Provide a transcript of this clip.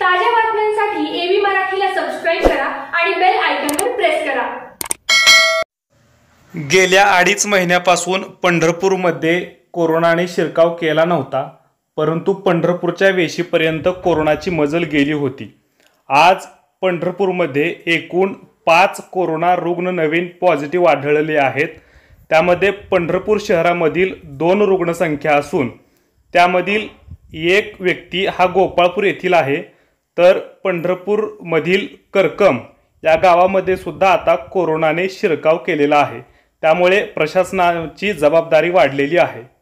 ताज्या बातम्यांसाठी एबी मराठीला सबस्क्राईब करा आणि बेल आयकॉनवर प्रेस करा गेल्या अडीच महिन्यापासून पंढरपूरमध्ये कोरोनाने शिरकाव केला नव्हता परंतु पंढरपूरच्या वेशीपर्यंत कोरोनाची मजल गेली होती आज पंढरपूरमध्ये एकूण पाच कोरोना रुग्ण नवीन पॉझिटिव्ह आढळले आहेत त्यामध्ये पंढरपूर शहरामधील दोन रुग्णसंख्या असून त्यामधील एक व्यक्ती हा गोपाळपूर येथील आहे तर पंढरपूरमधील करकम या गावामध्ये सुद्धा आता कोरोनाने शिरकाव केलेला आहे त्यामुळे प्रशासनाची जबाबदारी वाढलेली आहे